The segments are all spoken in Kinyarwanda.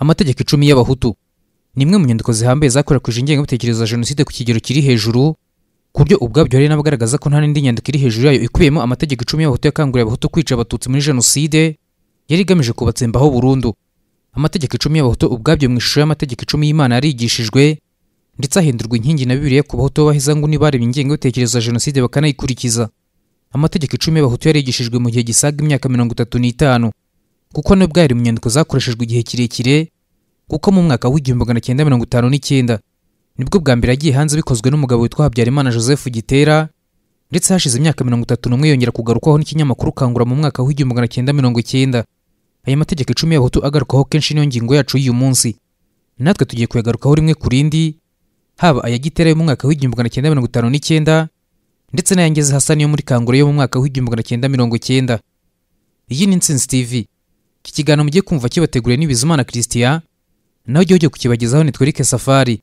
amategeko icumi y'abahutu ni imwe mu nyandiko zihambaye zakwirakwijwe ingengabitekerezo ya jenoside ku kigero kiri hejuru ku buryo ubwabyo hari n'abagaragaza ko nta n'indi nyandiko iri hejuru yayo ikubiyemo amategeko icumi y'abahutu yakanguriye abahutu kwica abatutsi muri jenoside yari igamije kubatsembaho burundu amategeko icumi y'abahutu ubwabyo mu ishusho y'amategeko icumi y'imana yarigishijwe ndetse ahindurwa inkingi na bibiliya ku bahutu b'abaheza nguni barebye ingengabitekerezo ya jenoside bakanayikurikiza amategeko icumi y'abahutu yarigishijwe mu gihe gisaga imyaka mirongo itatu n'itanu kuko nubwo yari mu nyandiko zakoreshejwe igihe kirekire kuko mu mwaka w'igihumbi magana cyenda mirongo itanu n'icyenda nibwo bwa mbere yagiye hanze bikozwe n'umugabo witwa habyarimana joseph gitera ndetse hashize imyaka mirongo itatu n'umwe yongera kugarukwaho n'ikinyamakuru kangura mu mwaka w'igihumbi magana cyenda mirongo icyenda aya mategeko icumi y'abahutu agarukaho kenshi niyo ngingo yacu y'uyu munsi natwe tugiye kuyagarukaho rimwe ku rindi haba aya gitera yo mu mwaka w'igihumbi magana cyenda mirongo itanu n'icyenda ndetse n'aya ngeze hasani yo muri kangura yo mu mwaka w'igihumbi magana cyenda mirongo icyenda iyi ni intsinzi tv iki kiganiro mugiye kumva kibateguriwe n'ibizimana christian naho igihugu kukibagezaho nitwereke safari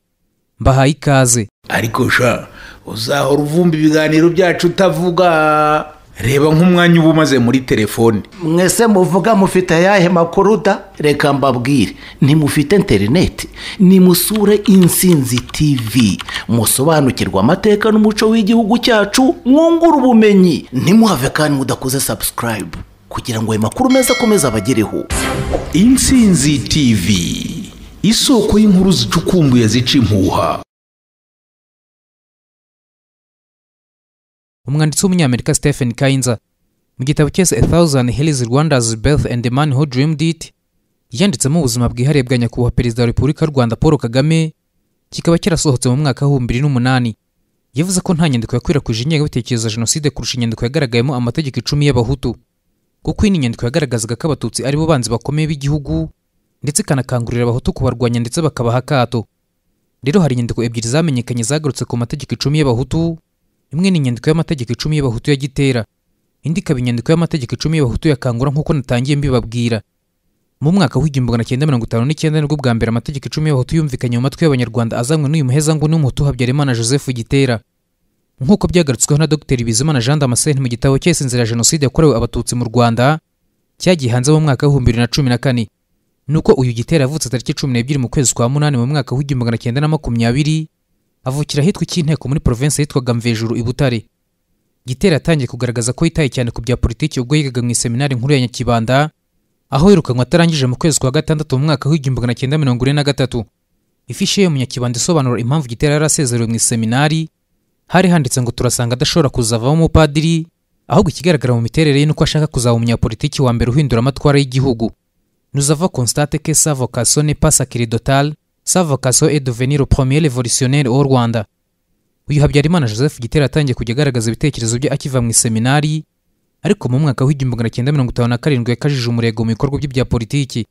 mbahaye ikaze ariko sha uzahora uvumba ibiganiro byacu utavuga reba nk'umwanya uba umaze muri telefone mwese muvuga mufite ayahe makuru da reka mbabwire ntimufite interineti nimusure insinzi TV. musobanukirwa amateka n'umuco w'igihugu cyacu mwungura ubumenyi ntimuhave kandi mudakuze sabusikarayibu kugira ngo ayo makuru meza akomeze abagereho insinzi tv isoko y'inkuru zicukumbuye zica impuha umwanditsi w'umunyamerika stephen kainza mu gitabo cyese a thousand hills rwanda's birth and the man who dreamed it yanditsemo ubuzima bwihariye bwa nyakubahwa perezida wa repubulika y'u rwanda paul kagame kikaba cyarasohotse mu mwaka w'ibihumbi bibiri n'umunani yavuze ko nta nyandiko yakwirakwije ingengabitekerezo ya jenoside kurusha inyandiko yagaragayemo amategeko icumi y'abahutu kuko iyi ni yagaragazaga ko abatutsi ari bo banzi bakomeye b'igihugu ndetse ikanakangurira abahutu kubarwanya ndetse bakabaha akato rero hari inyandiko ebyiri zamenyekanye zagarutse ku mategeko icumi y'abahutu imwe ni inyandiko y'amategeko icumi y'abahutu ya gitera indi ikaba inyandiko y'amategeko icumi y'abahutu ya kangura nk'uko natangiye mbibabwira mu mwaka w'igihumbi magana cyenda mirongo itanu n'icyenda nibwo bwa mbere amategeko icumi y'abahutu yumvikanye mu matwi y'abanyarwanda azanywe n'uyu muhezanguni w'umuhutu habyarimana joseph gitera nk'uko byagarutsweho na dr bizimana jean damascene mu gitabo cyese inzira ya jenoside yakorewe abatutsi mu rwanda cyagiye hanze mu mwaka w'ibihumbi bibiri na cumi na kane nuko uyu gitera yavutse tariki cumi n'ebyiri mu kwezi kwa munani mu mwaka w'igihumbi magana cyenda na makumyabiri avukira ahitwa icy'inteko muri provinsi yitwaga mvejuru i butare gitera yatangiye kugaragaza ko yitaye cyane ku bya politiki ubwo yigaga mu iseminari nkuru ya nyakibanda aho yirukanwa atarangije mu kwezi kwa gatandatu mu mwaka w'igihumbi magana cyenda mirongo ine na gatatu ifishi ye mu nyakibanda isobanura impamvu gitera yari asezerewe mu iseminari hari handitse ngo turasanga adashobora kuzavamo umupadiri ahubwo ikigaragara mu miterere ye nuko ashaka kuzaba umunyapolitiki wa mbere uhindura amatwara y'igihugu nuzava constate que sa vocation n'est pas sacerdotale sa vocation est devenir premier révolutionnaire au Rwanda uyu Habyarimana Joseph Gitera atangiye kujya agaragaza ibitekerezo bye akiva mu iseminari ariko mu mwaka w'igihumbi magana cyenda mirongo itanu na karindwi yakajije umurego mu bikorwa bye bya politiki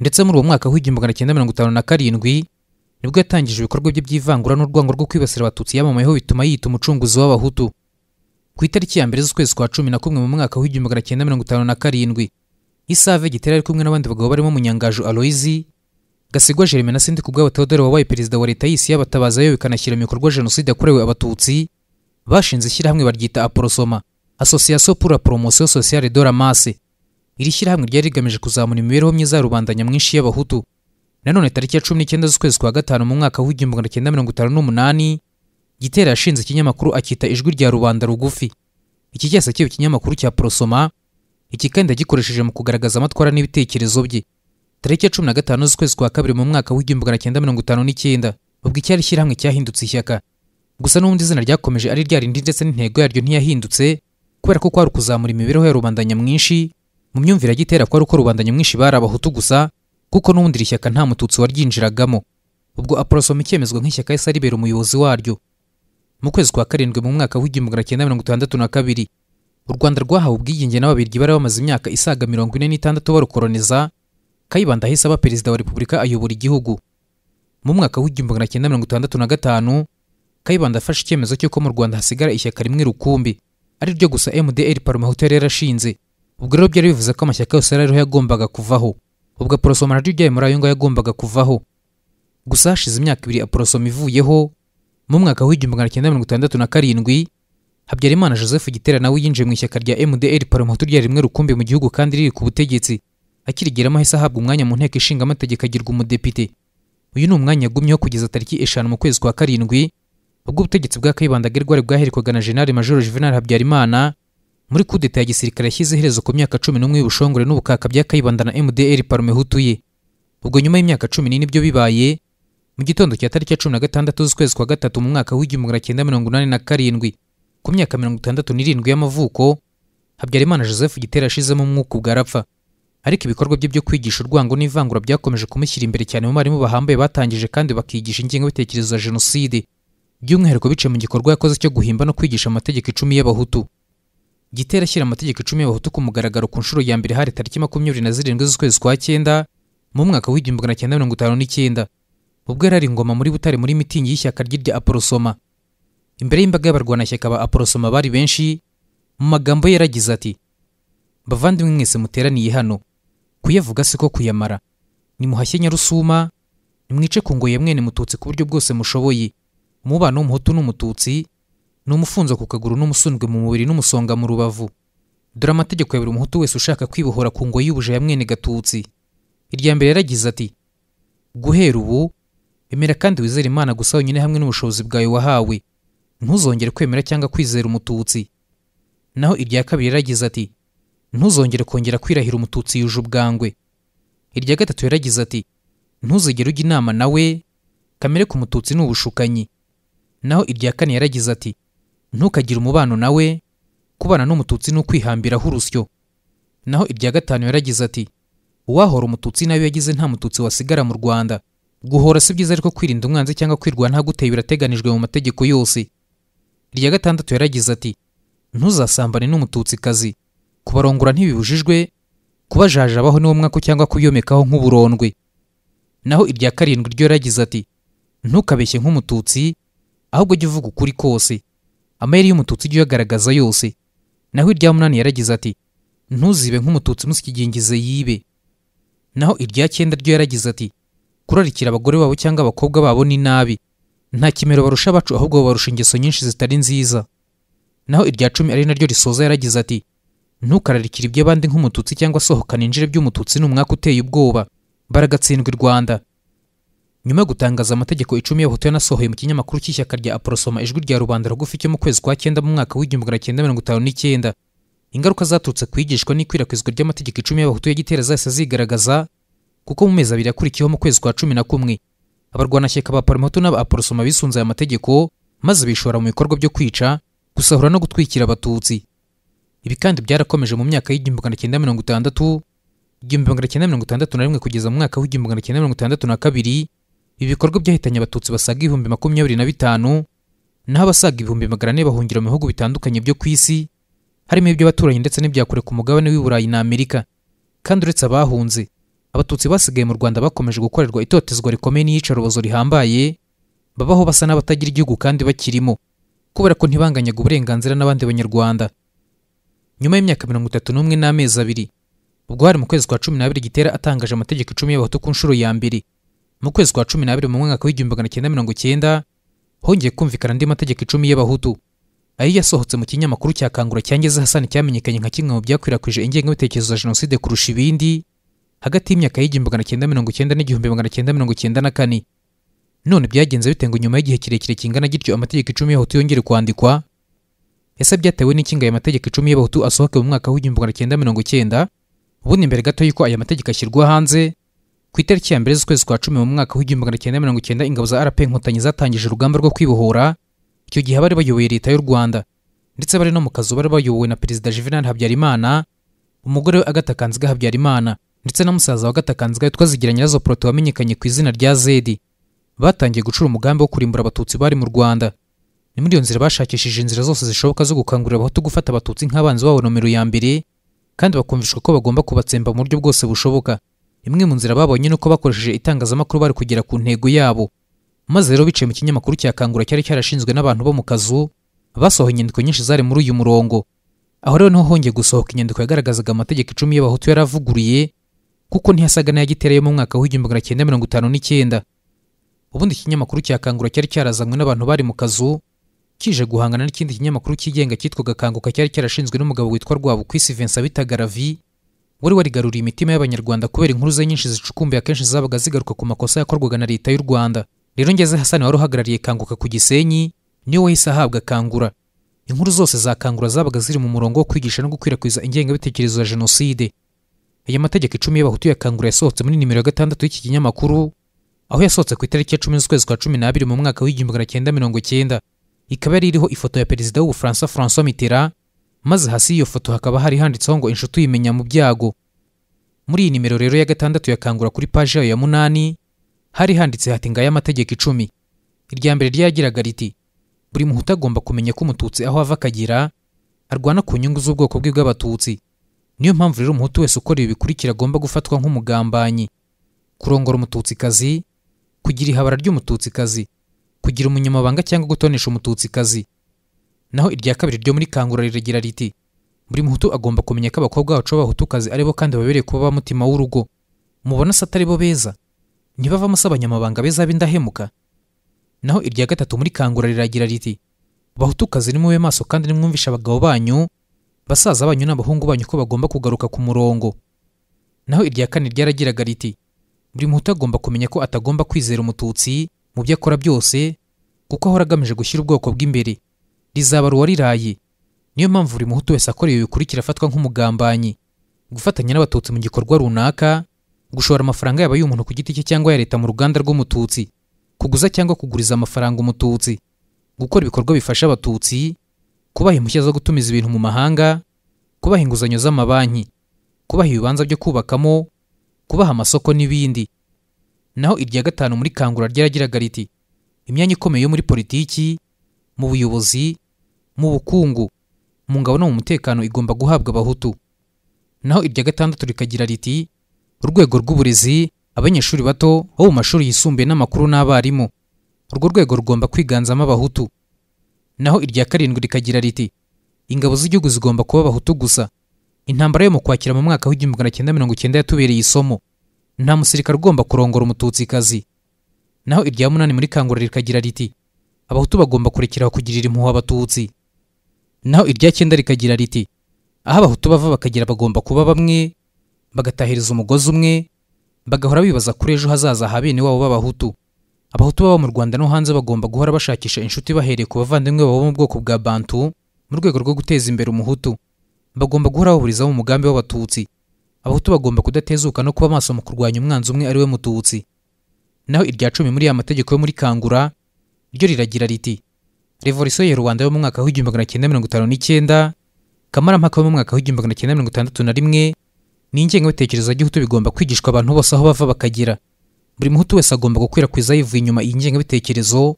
ndetse muri uwo mwaka w'igihumbi magana cyenda mirongo itanu na karindwi nibwo yatangije ibikorwa bye by'ivangura n'urwango rwo kwibasira abatutsi yamamayeho bituma yita umucunguzi w'abahutu ku itariki ya mbere z'ukwezi kwa cumi na kumwe mu mwaka w'igihumbi magana cyenda mirongo itanu na karindwi isave gitera ari kumwe n'abandi bagabo barimo munyangaju aloyizi gasigwa jeremy na sindi kubwabo teodore wabaye perezida wa leta y'isi y'abatabaza yo bikanashyira mu bikorwa jenoside yakorewe abatutsi bashinze ishyirahamwe baryita aporosoma asosiyasiyo pura poromosiyo sosiyale de iri shyirahamwe ryari rigamije kuzamura imibereho myiza ya rubanda nyamwinshi y'abahutu nanone tariki ya cumi n'icyenda z'ukwezi kwa gatanu mu mwaka w'igihumbi magana cyenda mirongo itanu n'umunani gitera yashinze ikinyamakuru akita ijwi rya rubanda rugufi iki cyasa kiba ikinyamakuru cya Prosoma iki kandi yagikoresheje mu kugaragaza amatwara n'ibitekerezo bye tariki ya cumi na gatanu z'ukwezi kwa kabiri mu mwaka w'igihumbi magana cyenda mirongo itanu n'icyenda ubwo icyari ishyirahamwe cyahindutse ishyaka gusa n'ubundi izina ryakomeje ari ryarindi ndetse n'intego yaryo ntiyahindutse kubera ko kwari ukuzamura imibereho ya rubanda nyamwinshi mu myumvire agitera kwari uko rubanda nyamwinshi bari abahutu gusa kuko n'ubundi iri shyaka nta mututsi waryinjiragamo ubwo aporosoma ikemezwa nk'ishyaka yahise aribera umuyobozi waryo mu kwezi kwa karindwi mu mwaka w'igihumbi magana cyenda mirongo itandatu na kabiri u rwanda rwahawe ubwigenge n'ababirigi bari bamaze imyaka isaga mirongo ine n'itandatu barukoroniza kayibanda ahise aba perezida wa repubulika ayobora igihugu mu mwaka w'igihumbi magana cyenda mirongo itandatu na gatanu kayibanda afashe icyemezo cy'uko mu rwanda hasigara ishyaka rimwe rukumbi ari ryo gusa mdr paroma hotel yarashinze ubwo rero byari bivuze ko amashyaka yose yari ariho yagombaga kuvaho ubwo aporosoma naryo ijyaye muri ayo ngayo yagombaga kuvaho gusa hashize imyaka ibiri aporosoma ivuyeho mu mwaka w'igihumbi magana cyenda mirongo itandatu na karindwi habyarimana joseph gitera nawe yinjiye mu ishyaka rya mdr paromotri rya rimwe rukumbi mu gihugu kandi riri ku butegetsi akirigiramo ahise ahabwa umwanya mu nteko ishinga amategeko agirwa umudepite uyu ni umwanya yagumyeho kugeza tariki eshanu mu kwezi kwa karindwi ubwo ubutegetsi bwa kayibanda gerwari bwaherekwaga na jenali majoro juvenal habyarimana muri kudeta ya gisirikare yashyize iherezo ku myaka cumi n'umwe y'ubushongore n'ubukaka bya kayibanda na mdr parmehutu ye ubwo nyuma y'imyaka cumi n'ine ibyo bibaye mu gitondo cya tariki ya cumi na gatandatu z'ukwezi kwa gatatu mu mwaka w'igihumbi magana cyenda mirongo inani na karindwi ku myaka mirongo itandatu n'irindwi y'amavuko habyarimana joseph gitera yashizemo umwuka ubwo ariko ibikorwa bye byo kwigisha urwango n'ivangura byakomeje kumushyira imbere cyane mu barimu bahambaye batangije kandi bakigisha ingengabitekerezo ya jenoside by'umwihariko bice mu gikorwa yakoze cyo guhimba no kwigisha amategeko icumi y'abahutu gitera ashyira amategeko icumi y'abahutu ku mugaragaro ku nshuro ya mbere hari tariki makumyabiri na zirindwi z'ukwezi kwa cyenda mu mwaka w'igihumbi magana cyenda mirongo itanu n'icyenda ubwo yari ari ingoma muri butare muri mitingi y'ishyaka ry'irya aporosoma imbere y'imbaga y'abarwanashyaka ba aporosoma bari benshi mu magambo ye yaragize ati bavandimwe mwese muteraniye hano kuyavuga si ko kuyamara nimuhashye nyarusuma nimwice ku ngoyi mwene mututsi ku buryo bwose mushoboye umubano w'umuhutu n'umututsi ni umufunzo ku kaguru n'umusunzwe mu mubiri n'umusonga mu rubavu dore amategeko ya buri muhutu wese ushaka kwibohora ku ngo y'ubuja ya mwene gatutsi irya mbere yaragize ati guhera ubu emera kandi wizere imana gusa wenyine hamwe n'ubushobozi bwawe wahawe ntuzongere kwemera cyangwa kwizera umututsi naho irya kabiri yaragize ati ntuzongere kongera kwirahira umututsi yuje ubwangwe irya gatatu yaragize ati ntuzigere ujya inama nawe kamere ku mututsi ni ubushukanyi naho irya kane yaragize ati ntukagire umubano nawe kubana n'umututsi ni ukwihambiraho urusyo naho irya gatanu yaragize ati uwahora umututsi nawe yagize nta mututsi wasigara mu rwanda guhora si byiza ariko kwirinda umwanzi cyangwa kwirwara ntaguteye birateganijwe mu mategeko yose irya gatandatu yaragize ati ntuzasambane kazi kubarongora ntibibujijwe kubajajabaho niwo mwako cyangwa kuyomekaho nk'uburondwe naho irya karindwi ryo yaragize ati ntukabeshye nk'umututsi ahubwo jya uvuga ukuri kose amayeri y'umututsi ujye uyagaragaza yose naho irya munani yaragize ati ntuzibe nk'umututsi musukigingize yibe naho irya cyenda ryo yaragize ati kurarikira abagore babo cyangwa abakobwa babo ni nabi nta kimero barusha abacu ahubwo barusha ingeso nyinshi zitari nziza naho irya cumi ari naryo risoza yaragize ati ntukararikire iby'abandi nk'umututsi cyangwa sohokana injire by'umututsi n’umwaka uteye ubwoba baragatsindwa i rwanda nyuma yo gutangaza amategeko icumi ya hotel yanasohoye mu kinyamakuru cy'ishyaka rya aporosoma ijwi rya rubanda rugufi cyo mu kwezi kwa cyenda mu mwaka w'igihumbi magana cyenda mirongo itanu n'icyenda ingaruka zaturutse ku yigishwa n'ikwirakwizwa ry'amategeko icumi y'abahutu ya gitera zahise zigaragaza kuko mu mezi abiri akurikiyeho mu kwezi kwa cumi na kumwe abarwanashyaka ba parmehutu n'aba aporosoma bisunze aya mategeko maze bishora mu bikorwa byo kwica gusahura no gutwikira abatutsi ibi kandi byarakomeje mu myaka y'igihumbi magana cyenda mirongo itandatu igihumbi magana cyenda mirongo itandatu na rimwe kugeza mu mwaka w'igihumbi magana cyenda mirongo itandatu na kabiri ibi bikorwa byahitanye abatutsi basaga ibihumbi makumyabiri na bitanu naho abasaga ibihumbi magana ane bahungira mu bihugu bitandukanye byo ku isi harimo abaturanyi ndetse n'ibyakure ku mugabane w'i burayi na amerika kandi uretse abahunze abatutsi basigaye mu rwanda bakomeje gukorerwa itotezwa rikomeye n'iyicarubozo rihambaye babaho basa n'abatagira igihugu kandi bakirimo kubera ko ntibanganyaga uburenganzira n'abandi banyarwanda nyuma y'imyaka mirongo itatu n'umwe n'amezi abiri ubwo hari mu kwezi kwa cumi n'abiri gitera atangaje amategeko icumi y'abahutu ku nshuro ya mbere mu kwezi kwa cumi n'abiri mu mwaka w'igihumbi magana cyenda mirongo cyenda hongeye kumvikana andi mategeko icumi y'abahutu ayo yasohotse mu kinyamakuru cya kangura cyangeze hasani cyamenyekanye nka kimwe mu byakwirakwije ingengabitekerezo za jenoside kurusha ibindi hagati y'imyaka y'igihumbi magana cyenda mirongo cyenda n'igihumbi magana cyenda mirongo cyenda na kane none byagenze bite ngo nyuma y'igihe kirekire kingana gityo amategeko icumi y'abahutu yongere kwandikwa ese byatewe n'iki aya mategeko icumi y'abahutu asohoke mu mwaka w'igihumbi magana cyenda mirongo cyenda ubundi imbere gato y'uko aya mategeko ashyirwa hanze ku itariki ya mbere z'ukwezi kwa cumi mu mwaka w'igihumbi magana cyenda mirongo icyenda ingabo za rp inkotanyi zatangije urugamba rwo kwibohora icyo gihe bari bayoboye leta y'u rwanda ndetse bari no mu kazu bari bayobowe na perezida juvenal habyarimana umugore we agatakanziga habyarimana ndetse na musaza wa agatakanziga witwa zigira nyirazo poroto wamenyekanye ku izina rya zedi batangiye gucura umugambi wo kurimbura abatutsi bari mu rwanda ni muri iyo nzira bashakishije inzira zose zishoboka zo gukangurira abahutu gufata abatutsi nk'abanzi babo nomero ya mbere kandi bakumvishwa ko bagomba kubatsemba mu buryo bwose bushoboka imwe mu nzira babonye ni uko bakoresheje itangazamakuru bari kugera ku ntego yabo maze rero biciye mu kinyamakuru cya kangura cyari cyarashinzwe n'abantu bo mu kazu basohoye inyandiko nyinshi zari muri uyu murongo aho rero niho hongeye gusohoka inyandiko yagaragazaga amategeko icumi y'abahutu yaravuguruye kuko ntiyasaga n'aya yo mu mwaka w'igihumbi magana cyenda mirongo itanu n'icyenda ubundi ikinyamakuru cya kangura cyari cyarazanywe n'abantu bari mu kazu kije guhangana n'ikindi kinyamakuru cyigenga cyitwa kanguka cyari cyarashinzwe n'umugabo witwa rwabukwisi vincent bitagaravi wari warigaruriye imitima y'abanyarwanda kubera inkuru ze nyinshi zicukumbuye akenshi zabaga zigaruka ku makosa yakorwaga na leta y'u rwanda rero ngeze hasani wari uhagarariye kanguka ku gisenyi niwe wahise ahabwa kangura inkuru zose za kangura zabaga ziri mu murongo wo kwigisha no gukwirakwiza ingengabitekerezo ya jenoside aya mategeko icumi y'abahutu ya kangura yasohotse muri nimero ya gatandatu y'iki kinyamakuru aho yasohotse ku itariki ya cumi z'ukwezi kwa cumi n'abiri mu mwaka w'igihumbi magana cyenda mirongo cyenda ikaba yari iriho ifoto ya perezida w'ubufaransa francois mitterrand maze hasi iyo foto hakaba hari handitseho ngo inshuti uyimenya mu byago muri iyi nimero rero ya gatandatu yakangura kuri paji yayo ya munani hari handitse hati ngaya amategeko icumi irya mbere ryagiraga riti buri muntu utagomba kumenya ko umututsi aho ava akagira arwana ku nyungu z'ubwoko bwe bw'abatutsi niyo mpamvu rero umuhutu wese ukora ibi bikurikira agomba gufatwa nk'umugambanyi kurongora umututsikazi kugira ihabara ry'umututsikazi kugira umunyamabanga cyangwa gutonesha umututsikazi naho irya kabiri ryo muri kangura riragira riti buri muhutu agomba kumenya ko abakobwa bacu b'abahutukazi aribo kandi babereye kuba bamutima w'urugo mubona se atari beza ntibavamo se abanyamabanga beza b'indahemuka naho irya gatatu muri kangura riragira riti bahutukazi nimube maso kandi nimwumvisha abagabo banyu basaza banyu n'abahungu banyu ko bagomba kugaruka ku murongo naho irya kane ryaragiraga riti buri muhutu agomba kumenya ko atagomba kwizera umututsi mu byo akora byose kuko ahora agamije gushyira ubwoko bw'imbere rizaba ruwariraye niyo mpamvu buri muhutu wese akoreye ibi bikurikira afatwa nk'umugambanyi gufatanya n'abatutsi mu gikorwa runaka gushora amafaranga yaba y'umuntu ku giti cye cyangwa ya leta mu ruganda rw'umututsi kuguza cyangwa kuguriza amafaranga umututsi gukora ibikorwa bifasha abatutsi kubaha impushya zo gutumiza ibintu mu mahanga kubaha inguzanyo z'amabanki kubaha ibibanza byo kubakamo kubaha amasoko n'ibindi naho irya gatanu muri kangura ryaragiraga riti imyanya ikomeye yo muri politiki mu buyobozi mu bukungu mu ngabo no mu mutekano igomba guhabwa abahutu naho irya gatandatu rikagira riti urwego rw'uburezi abanyeshuri bato bo mu mashuri yisumbuye n'amakuru n'abarimu urwo rwego rugomba kwiganzamo abahutu naho irya karindwi rikagira riti ingabo z'igihugu zigomba kuba abahutu gusa intambara yo mu kwakira mu mwaka w'igihumbi magana cyenda mirongo icyenda yatubereye isomo nta musirikare ugomba kurongora umututsikazi naho irya munani muri kangura rikagira riti abahutu bagomba kurekeraho kugirira impuhwe abatutsi naho irya cyenda rikagira riti aho abahutu bava bakagira bagomba kuba bamwe bagatahiriza umugozi umwe bagahora bibaza kuri ejo hazaza ha bene wabo b'abahutu abahutu baba mu rwanda no hanze bagomba guhora bashakisha inshuti bahereye ku bavandimwe babo mu bwoko bwa bantu mu rwego rwo guteza imbere umuhutu bagomba guhora bahurizaho umugambi w'abatutsi abahutu bagomba kudatezuka no kuba maso mu kurwanya umwanzi umwe ari we mututsi naho irya cumi muri aya mategeko yo muri kangura ryo riragira riti revolisiyo ya rwanda yo mu mwaka w'igihumbi magana cyenda mirongo itanu n'icyenda kamarampaka yo mu mwaka w'igihumbi magana cyenda mirongo itandatu na rimwe n'ingengabitekerezo ya gihutu bigomba kwigishwa abantu bose aho bava bakagira buri muhutu wese agomba gukwirakwiza yivuye inyuma iyi ngengabitekerezo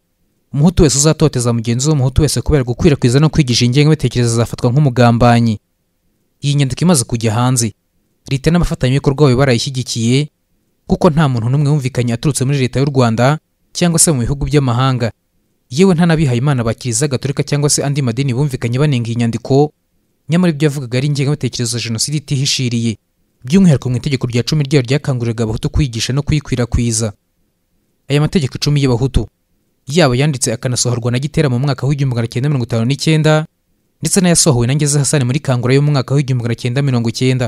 umuhutu wese uzatoteza mugenzi we umuhutu wese kubera gukwirakwiza no kwigisha iyi ngengabitekerezo azafatwa nk'umugambanyi iyi nyandiko imaze kujya hanze leta n'abafatanyabikorwa bayo barayishyigikiye kuko nta muntu n'umwe wumvikanye aturutse muri leta y'u rwanda cyangwa se mu bihugu by'amahanga yewe nta imana bakiza Gatolika cyangwa se andi madini bumvikanye banenga iyi nyandiko nyamara ibyo yavugaga ari ingengabitekerezo ya jenoside itihishiriye by'umwihariko mu itegeko rya cumi ryayo ryakanguriraga abahutu kwigisha no kuyikwirakwiza aya mategeko icumi y'abahutu yaba yanditse akanasohorwa na gitera mu mwaka w'igihumbi magana cyenda mirongo itanu n'icyenda ndetse n'ayasohowe na ngeze hasane muri kangura yo mu mwaka w'igihumbi magana cyenda mirongo icyenda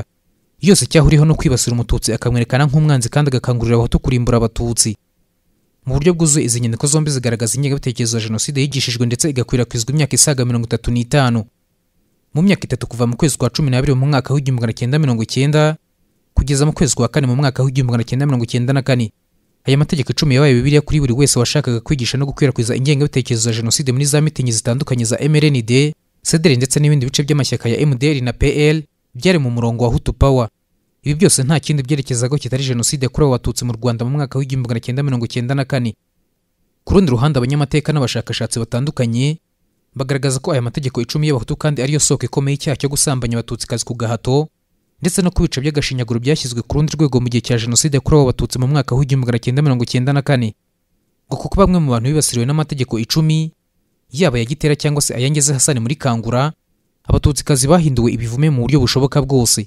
yose cyahuriyeho no kwibasira umututsi akamwerekana nk'umwanzi kandi agakangurira abahutu kurimbura abatutsi mu buryo bwuzuye izi nyandiko zombi zigaragaza ingengabitekerezo ya jenoside yigishijwe ndetse igakwirakwizwa imyaka isaga mirongo itatu n'itanu mu myaka itatu kuva mu kwezi kwa cumi n'abiri mu mwaka w'igihumbi magana cyenda mirongo icyenda kugeza mu kwezi kwa kane mu mwaka w'igihumbi magana cyenda mirongo icyenda na kane aya mategeko icumi yabaye bibiliya kuri buri wese washakaga kwigisha no gukwirakwiza ingengabitekerezo ya jenoside muri za mitingi zitandukanye za mrnd cdr e ndetse n'ibindi bice by'amashyaka ya mdr na pl byari mu murongo wa hutu power ibi byose nta kindi byerekezaho kitari jenoside yakorewe abatutsi mu rwanda mu mwaka w'igihumbi magana cyenda mirongo cyenda na kane ku rundi ruhande abanyamateka n'abashakashatsi batandukanye bagaragaza ko aya mategeko icumi y'abahutu kandi ariyo soko ikomeye icyaha cyo gusambanya abatutsikazi ku gahato ndetse no kubica by'agashinyaguro byashyizwe ku rundi rwego mu gihe cya jenoside yakorewe abatutsi mu mwaka w'igihumbi magana cyenda mirongo cyenda na kane ngo kuko bamwe mu bantu bibasiriwe n'amategeko icumi yaba ya gitera cyangwa se ayangeze hasane muri kangura abatutsi kazi bahinduwe ibivume mu buryo bushoboka bwose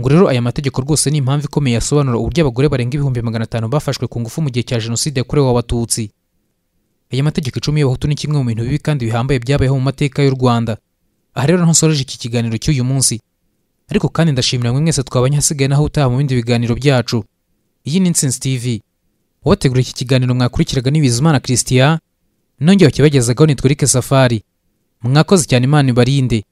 ngo rero aya mategeko rwose ni impamvu ikomeye yasobanura uburyo abagore barenga ibihumbi magana atanu bafashwe ku ngufu mu gihe cya jenoside yakorewe abatutsi aya mategeko icumi y'abahutu ni kimwe mu bintu bibi kandi bihambaye byabayeho mu mateka y'u rwanda aha rero ntusoreje iki kiganiro cy'uyu munsi ariko kandi ndashimira mwe mwese twabanye hasigaye naho utaha mu bindi biganiro byacu iyi ni insinzi tv ubategura iki kiganiro mwakurikiraga ni bizimana christian nongeye wakibagezegaho ni safari mwakoze cyane imana ibarinde